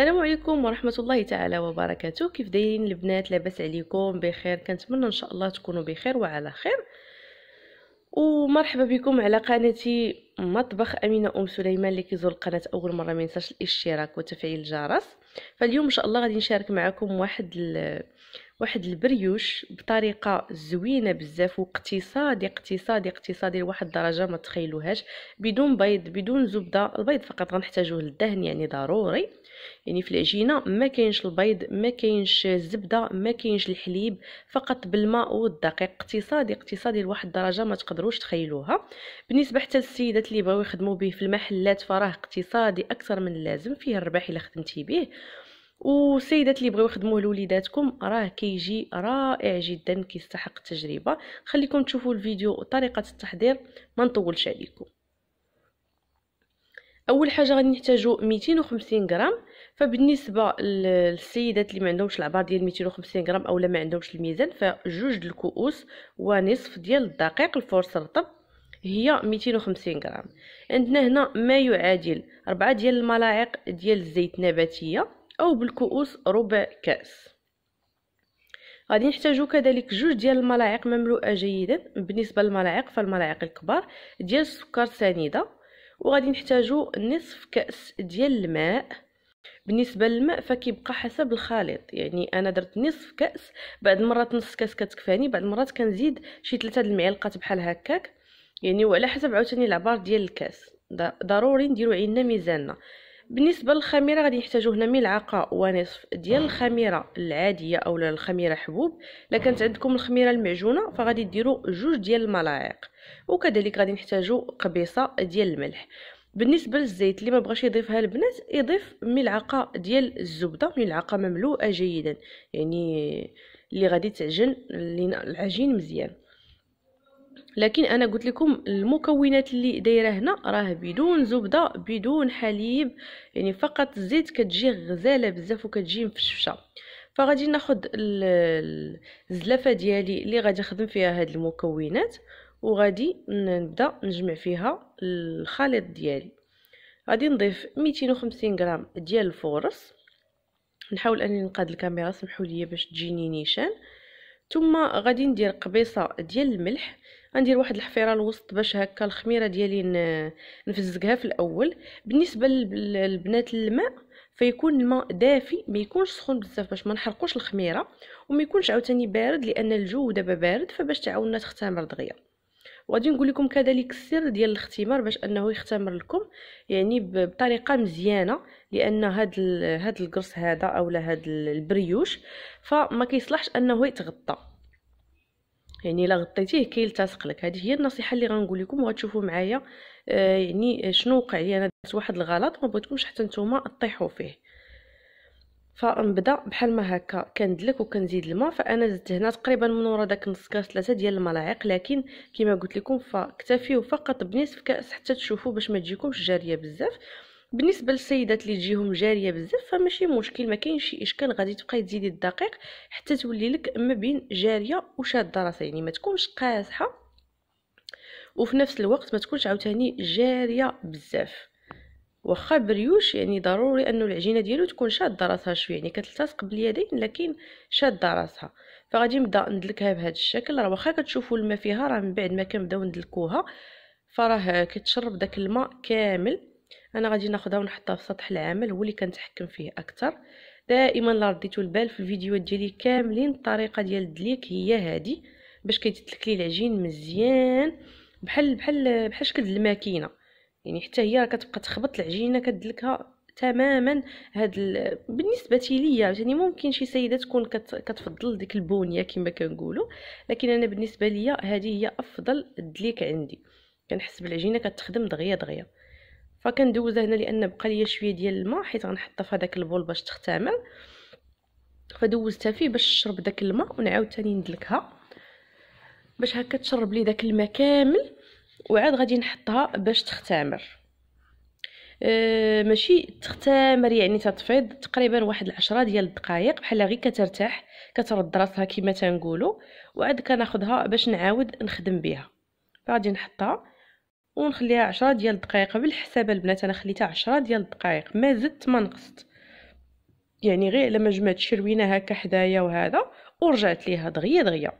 السلام عليكم ورحمه الله تعالى وبركاته كيف دايرين البنات لاباس عليكم بخير كنتمنى ان شاء الله تكونوا بخير وعلى خير ومرحبا بكم على قناتي مطبخ امينه ام سليمان اللي كيزور القناه اول مره ما ينساش الاشتراك وتفعيل الجرس فاليوم ان شاء الله غادي نشارك معكم واحد واحد البريوش بطريقه زوينه بزاف واقتصادي اقتصادي اقتصادي لواحد الدرجه ما تخيلوهاش بدون بيض بدون زبده البيض فقط غنحتاجوه للدهن يعني ضروري يعني في العجينه ما كاينش البيض ما كاينش الزبده ما كاينش الحليب فقط بالماء والدقيق اقتصادي اقتصادي لواحد الدرجه ما تقدروش تخيلوها بالنسبه حتى للسيدات اللي بغاو يخدموا به في المحلات فراه اقتصادي اكثر من اللازم فيه الربح الا خدمتي به والسيدات اللي بغيو يخدموه لوليداتكم راه كيجي رائع جدا كيستحق التجربه خليكم تشوفوا الفيديو طريقه التحضير ما نطولش عليكم اول حاجه غنحتاجو 250 غرام فبالنسبه للسيدات اللي ما عندهمش العبار ديال 250 غرام اولا ما عندهمش الميزان فجوج د الكؤوس ونصف ديال الدقيق الفرص رطب هي 250 غرام عندنا هنا ما يعادل 4 ديال الملاعق ديال الزيت النباتيه أو بالكؤوس ربع كأس غادي نحتاجو كذلك جوج ديال الملاعق مملوءه جيدا بالنسبه للملاعق فالملاعق الكبار ديال السكر سنيده وغادي نحتاجو نصف كاس ديال الماء بالنسبه للماء فكيبقى حسب الخليط يعني انا درت نصف كاس بعد مرات نص كاس كتكفاني بعد مرات كنزيد شي ثلاثه المعلقات بحال هكاك يعني وعلى حسب عاوتاني العبار ديال الكاس ضروري نديرو عندنا ميزاننا بالنسبه للخميره غادي نحتاجو هنا ملعقه ونصف ديال الخميره العاديه اولا الخميره حبوب الا كانت عندكم الخميره المعجونه فغادي ديروا جوج ديال الملاعق وكذلك غادي نحتاجو قبيصه ديال الملح بالنسبه للزيت اللي ما بغاش يضيفها البنات يضيف ملعقه ديال الزبده ملعقه مملوءه جيدا يعني اللي غادي تعجن العجين مزيان لكن انا قلت لكم المكونات اللي دايره هنا راه بدون زبده بدون حليب يعني فقط الزيت كتجي غزاله بزاف وكتجي مفشفشه فغادي ناخذ الزلافه ديالي اللي غادي نخدم فيها هاد المكونات وغادي نبدا نجمع فيها الخليط ديالي غادي نضيف 250 غرام ديال الفورص نحاول اني نقاد الكاميرا سمحوا لي باش تجيني نيشان ثم غادي ندير قبيصه ديال الملح غندير واحد الحفيره الوسط باش هكا الخميره ديالي نفزقها في الاول بالنسبه للبنات الماء فيكون الماء دافي ما يكونش سخون بزاف باش ما نحرقوش الخميره وما يكونش عاوتاني بارد لان الجو دابا بارد فباش تعاوننا تختمر دغيا وغادي نقول لكم كذلك السر ديال الاختمار باش انه يختمر لكم يعني بطريقه مزيانه لان هاد هاد القرص هذا اولا هاد البريوش فما كيصلحش انه يتغطى يعني الا غطيتيه كيلتصق لك هذه هي النصيحه اللي غنقول لكم وغتشوفوا معايا آه يعني شنو وقع لي انا درت واحد الغلط ما بغيتكمش حتى نتوما تطيحوا فيه فنبدا بحال ما هكا كندلك وكنزيد الماء فانا زدت هنا تقريبا من ورا داك نص كاس ثلاثه ديال الملاعق لكن كما قلت لكم فاكتفيوا فقط بنصف كاس حتى تشوفوا باش ما تجيكمش جاريه بزاف بالنسبه للسيدات اللي تجيهم جاريه بزاف فماشي مشكل ما كاينش شي اشكال غادي تبقاي تزيدي الدقيق حتى تولي لك ما بين جاريه وشاده راسها يعني ما تكونش قاسحه وفي نفس الوقت ما تكونش عاوتاني جاريه بزاف واخا بريوش يعني ضروري انه العجينه ديالو تكون شاده راسها شويه يعني كتلتصق باليدين لكن شاده راسها فغادي نبدا ندلكها بهذا الشكل راه واخا كتشوفوا الماء فيها راه من بعد ما كنبداو ندلكوها فراه كتشرب داك الماء كامل انا غادي ناخدها ونحطها في سطح العمل هو اللي كنتحكم فيه اكثر دائما لا رديتو البال في الفيديوهات ديالي كاملين الطريقه ديال الدليك هي هذه باش كيتدلك لي العجين مزيان بحال بحال بحال شكل الماكينه يعني حتى هي راه كتبقى تخبط العجينه كدلكها تماما هاد ال... بالنسبه ليا يعني ممكن شي سيده تكون كت... كتفضل ديك البونيه كما كنقولوا لكن انا بالنسبه ليا هذه هي افضل الدليك عندي كنحس بالعجينه كتخدم دغيا دغيا فكندوزها هنا لان بقى ليا شويه ديال الماء حيت غنحطها في هذاك البول باش تختمر فدوزتها فيه باش تشرب داك الماء ونعاود تاني ندلكها باش هكا تشرب لي داك الماء كامل وعاد غادي نحطها باش تختمر أه، ماشي تختمر يعني تتفيض تقريبا واحد العشرة ديال الدقائق بحال غير كترتاح كترد راسها كما تنقولوا وعاد كناخذها باش نعاود نخدم بها فغادي نحطها ونخليها عشرة ديال الدقائق بالحساب البنات انا خليتها عشرة ديال الدقائق ما زدت ما نقصت يعني غير لما جمعت شروينا هكا حدايا وهذا ورجعت ليها دغيا دغيا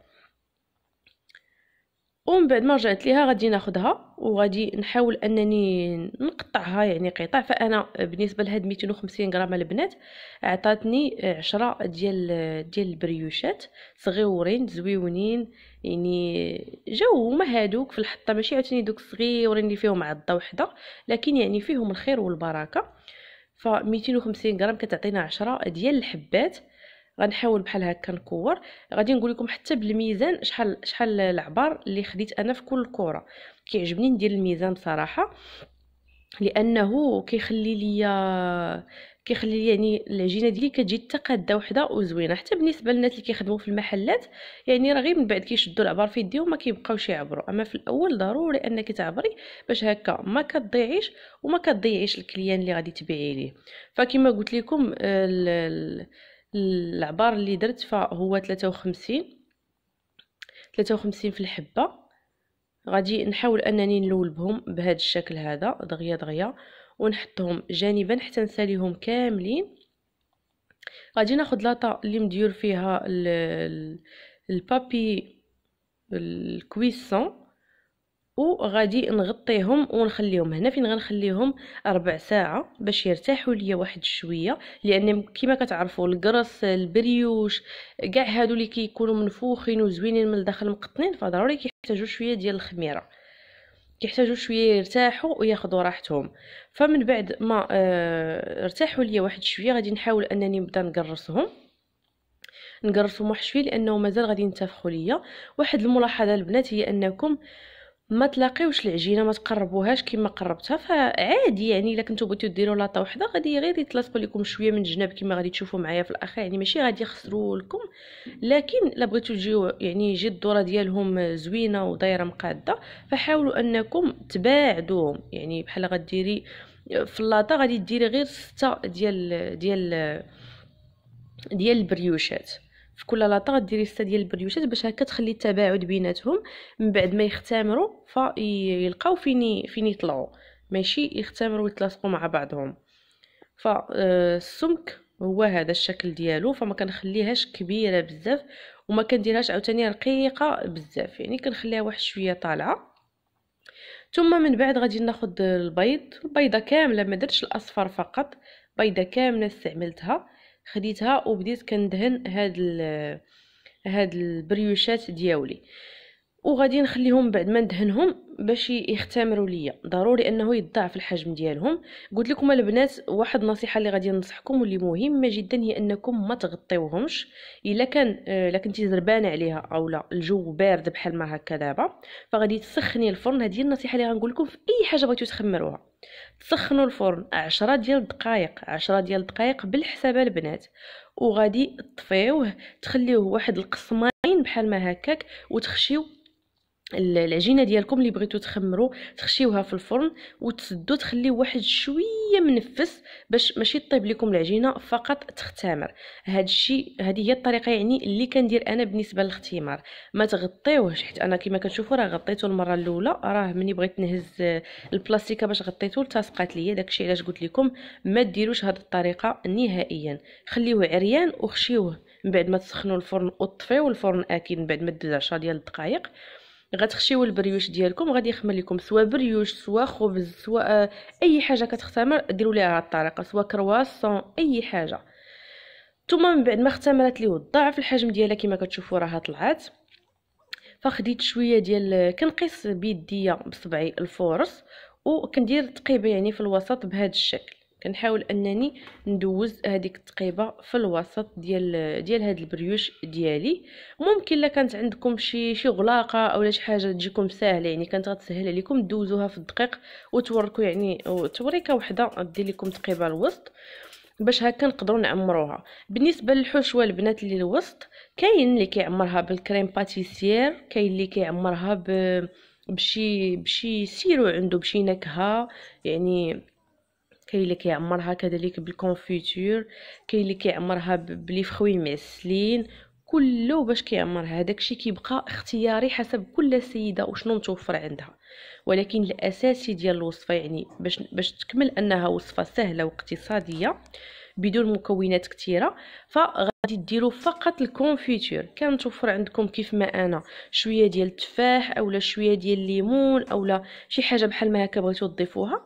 ومن بعد ما رجعت ليها غادي ناخدها وغادي نحاول انني نقطعها يعني قطع فانا بالنسبه لهاد 250 غرام البنات عطاتني عشرة ديال ديال البريوشات صغيورين زويونين يعني جاو هما هادوك في الحطه ماشي عاوتاني دوك صغيورين اللي فيهم عضه وحده لكن يعني فيهم الخير والبركه ف 250 غرام كتعطينا عشرة ديال الحبات غنحاول بحال هكا نكور غادي نقول لكم حتى بالميزان شحال شحال العبار اللي خديت انا في كل كره كيعجبني ندير الميزان بصراحه لانه كيخلي ليا كيخلي لي يعني العجينه ديالي كتجي تقاده وحده وزوينه حتى بالنسبه للناس اللي كيخدموا في المحلات يعني راه غير من بعد كيشدوا العبار في يديهم ما كيبقاوش يعبروا اما في الاول ضروري انك تعبري باش هكا ما كتضيعيش وما كتضيعيش الكليان اللي غادي تبيعي ليه فكما قلت لكم آه، العبار اللي درت فهو 53 53 في الحبه غادي نحاول انني نلول بهم بهذا الشكل هذا دغيا دغيا ونحطهم جانبا حتى نساليهم كاملين غادي ناخد لاطا اللي مديور فيها البابي الكويسون وغادي نغطيهم ونخليهم هنا فين غنخليهم ربع ساعه باش يرتاحوا ليا واحد شويه لان كما كتعرفوا القرص البريوش كاع هادو اللي كيكونوا منفوخين وزوينين من الداخل مقطنين فضروري كيحتاجوا شويه ديال الخميره كيحتاجوا شويه يرتاحوا وياخذوا راحتهم فمن بعد ما اه ارتاحوا ليا واحد شويه غادي نحاول انني نبدا نقرصهم نقرصهم واحد شويه لانه مازال غادي ينتفخوا ليا واحد الملاحظه البنات هي انكم آه ما تلاقيوش العجينه ما تقربوهاش كما قربتها فعادي يعني الا كنتو بغيتو ديروا لاطه وحده غادي غير يتلاصقوا لكم شويه من الجناب كما غادي تشوفوا معايا في الاخير يعني ماشي غادي يخسروا لكم لكن الا بغيتو تجيو يعني يجي الدوره ديالهم زوينه ودايره مقاده فحاولوا انكم تباعدوهم يعني بحال غديري في اللاطه غادي ديري غير سته ديال ديال ديال البريوشات في كل لاطا غديري سته ديال البريوشات باش هكا تخلي التباعد بيناتهم من بعد ما يختمروا فيلقاو فين فين يطلعوا ماشي يختمروا ويتلاصقوا مع بعضهم فالسمك آه، هو هذا الشكل ديالو فما كنخليهاش كبيره بزاف وما كنديرهاش عاوتاني رقيقه بزاف يعني كنخليها واحد شويه طالعه ثم من بعد غادي ناخذ البيض البيضه كامله ما درتش الاصفر فقط بيضه كامله استعملتها خديتها وبديت كندهن هاد هاد البريوشات دياولي وغادي نخليهم بعد ما ندهنهم باش يختمروا ليا ضروري انه يضاعف الحجم ديالهم قلت لكم البنات واحد النصيحه اللي غادي ننصحكم واللي مهمه جدا هي انكم ما تغطيوهمش الا كان آه، الا كنتي زربانه عليها اولا الجو بارد بحال ما هكا دابا فغادي تسخني الفرن هذه النصيحه اللي غنقول لكم في اي حاجه بغيتو تخمروها تسخنوا الفرن عشرة ديال الدقائق عشرة ديال الدقائق بالحساب البنات وغادي تطفيوه تخليوه واحد القسمين بحال ما هكاك وتخشيو العجينه ديالكم اللي بغيتو تخمرو تخشيوها في الفرن وتسدو تخليو واحد شويه منفس باش ماشي طيب لكم العجينه فقط تختمر هذا الشيء هذه هي الطريقه يعني اللي كندير انا بالنسبه للاختمار ما تغطيوهش حيت انا كما كتشوفوا راه غطيته المره الاولى راه ملي بغيت نهز البلاستيكه باش غطيته التصقات ليا داكشي علاش قلت لكم ما ديروش هذه الطريقه نهائيا خليوه عريان وخشيوه من بعد ما تسخنوا الفرن وطفيو الفرن اكيد من بعد ما دز 10 ديال الدقائق غتخشيو البريوش ديالكم غادي يخمر لكم سواء بريوش سواء خبز سواء آه، اي حاجه كتختمر ديروا ليها هاد الطريقه سواء كرواسون اي حاجه ثم من بعد ما اختمرت لي وضعف الحجم ديالها كما كتشوفوا راها طلعت فخديت شويه ديال آه، كنقيس بيديا بصبعي الفورص وكندير تقيبه يعني في الوسط بهذا الشكل كنحاول انني ندوز هذيك التقيبه في الوسط ديال ديال هاد البريوش ديالي ممكن لا كانت عندكم شي شي غلاقه اولا شي حاجه تجيكم ساهله يعني كانت غتسهل عليكم دوزوها في الدقيق وتوركو يعني توريكه وحده دير لكم تقيبه الوسط باش هكا نقدروا نعمروها بالنسبه للحشوه البنات اللي الوسط كاين اللي كيعمرها بالكريم باتيسير كاين اللي كيعمرها ب بشي بشي سيرو عنده بشي نكهه يعني كاين اللي كيعمرها كذلك بالكونفيتور كاين اللي كيعمرها بلي فخوي معسلين كله باش كيعمر هذاك الشيء كيبقى اختياري حسب كل سيده وشنو متوفر عندها ولكن الاساسي ديال الوصفه يعني باش باش تكمل انها وصفه سهله واقتصاديه بدون مكونات كثيره فغادي ديروا فقط الكونفيتور كان متوفر عندكم كيف ما انا شويه ديال التفاح اولا شويه ديال الليمون اولا شي حاجه بحال ما هكا بغيتو تضيفوها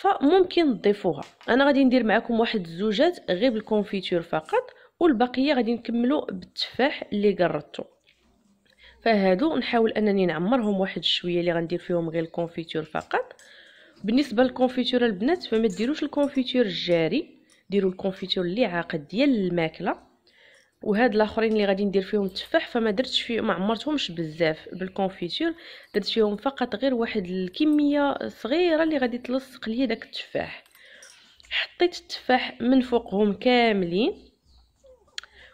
فممكن تضيفوها انا غادي ندير معكم واحد الزوجات غير بالكونفيتور فقط والبقيه غادي نكملو بالتفاح اللي قرطته فهادو نحاول انني نعمرهم واحد شويه اللي غندير فيهم غير الكونفيتور فقط بالنسبه للكونفيتور البنات فما ديروش الكونفيتور الجاري ديروا الكونفيتور اللي عاقد ديال الماكله وهاد الاخرين اللي غادي ندير فيهم التفاح فما درتش فيه ما عمرتهمش بزاف بالكونفيتور درت فيهم فقط غير واحد الكميه صغيره اللي غادي تلصق ليا داك التفاح حطيت التفاح من فوقهم كاملين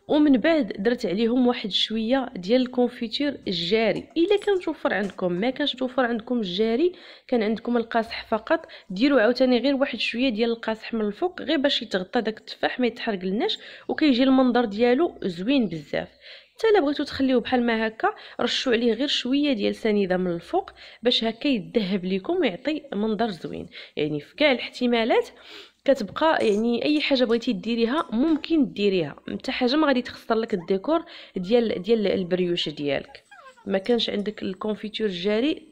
ومن بعد درت عليهم واحد شويه ديال الكونفيتير الجاري الا كان توفر عندكم ما كانش توفر عندكم الجاري كان عندكم القاصح فقط ديروا عاوتاني غير واحد شويه ديال القاصح من الفوق غير باش يتغطى داك التفاح ما يتحرقلناش وكيجي المنظر ديالو زوين بزاف حتى الا بغيتو تخليوه بحال ما هكا رشوا عليه غير شويه ديال سنيده من الفوق باش هكا يذهب لكم ويعطي منظر زوين يعني في كاع الاحتمالات كتبقى يعني اي حاجه بغيتي ديريها ممكن ديريها حتى حاجه ما غادي تخسر لك الديكور ديال ديال البريوش ديالك ما كانش عندك الكونفيتور الجاري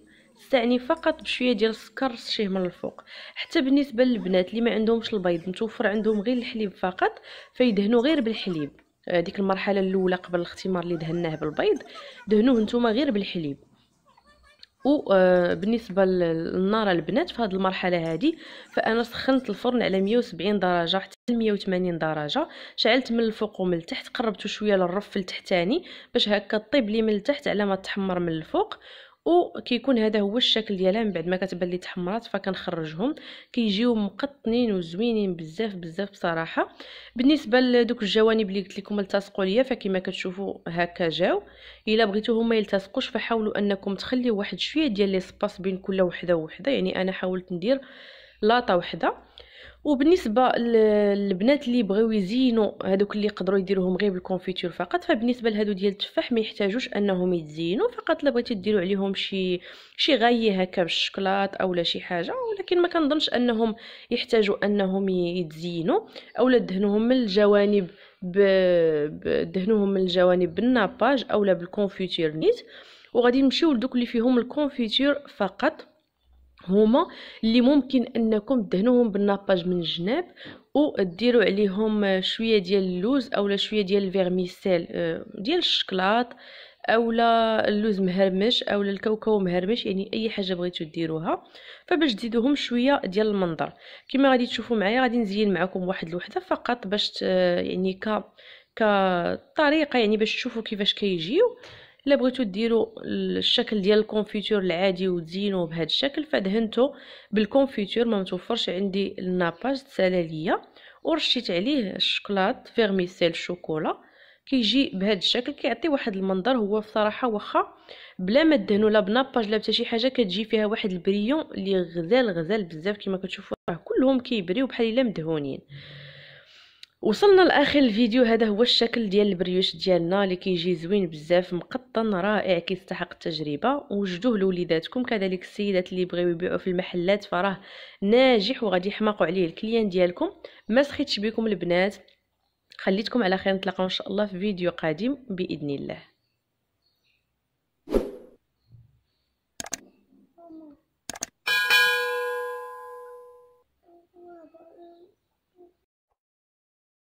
استعني فقط بشويه ديال السكر شيه من الفوق حتى بالنسبه للبنات اللي ما عندهمش البيض متوفر عندهم غير الحليب فقط فيدهنوا غير بالحليب هذيك المرحله الاولى قبل الاختمار اللي دهناه بالبيض دهنوه نتوما غير بالحليب وبالنسبه آه، للنار البنات في هذه المرحله هذه فانا سخنت الفرن على 170 درجه حتى 180 درجه شعلت من الفوق ومن التحت قربته شويه للرف التحتاني باش هكا طيب لي من التحت على ما تحمر من الفوق وكيكون هذا هو الشكل ديالها من بعد ما كتبان لي تحمرات فكنخرجهم كيجيو مقطنين وزوينين بزاف بزاف بصراحه بالنسبه لدوك الجوانب اللي قلت لكم التصقوا ليا فكما كتشوفوا هكا جاو الا بغيتو ما يلتصقوش فحاولوا انكم تخليو واحد شويه ديال لي سباس بين كل وحده وحده يعني انا حاولت ندير لاطه وحده وبالنسبه للبنات اللي بغيو يزينوا هذوك اللي يقدروا يديروهم غير بالكونفيتور فقط فبالنسبه لهادو ديال التفاح ما يحتاجوش انهم يتزينوا فقط لا بغيتي ديروا عليهم شي شي غايه هكا بالشكلاط اولا شي حاجه ولكن ما كنظنش انهم يحتاجوا انهم يتزينوا اولا دهنوهم من الجوانب ب... دهنوهم من الجوانب بالناباج اولا بالكونفيتير نيت وغادي نمشيو لدوك اللي فيهم الكونفيتير فقط هما اللي ممكن انكم تدهنوهم بالناباج من الجناب وديروا عليهم شويه ديال اللوز اولا شويه ديال الفيرميسيل آه، ديال الشكلاط اولا اللوز مهرمش اولا الكاوكاو مهرمش يعني اي حاجه بغيتو ديروها فباش تزيدوهم شويه ديال المنظر كما غادي تشوفوا معايا غادي نزين معكم واحد الوحده فقط باش يعني ك كطريقه يعني باش تشوفوا كيفاش كيجيو كي الا بغيتو ديروا الشكل ديال الكونفيتور العادي وتزينوه بهذا الشكل فدهنته بالكونفيتور ما متوفرش عندي الناباج تسالا ليا ورشيت عليه الشكلاط فيرميسيل شوكولا كيجي بهذا الشكل كيعطي واحد المنظر هو بصراحه واخا بلا ما دهنوا لا بناباج لا حتى شي حاجه كتجي فيها واحد البريون اللي غزال غزال بزاف كما كتشوفوا راه كلهم كيبريو بحال الا مدهونين وصلنا لاخر الفيديو هذا هو الشكل ديال البريوش ديالنا اللي كيجي زوين بزاف مقطن رائع كيستحق التجربه وجدوه لوليداتكم كذلك السيدات اللي بغيو يبيعوا في المحلات فراه ناجح وغادي يحماقوا عليه الكليان ديالكم ما سخيتش بكم البنات خليتكم على خير نتلاقاو ان شاء الله في فيديو قادم باذن الله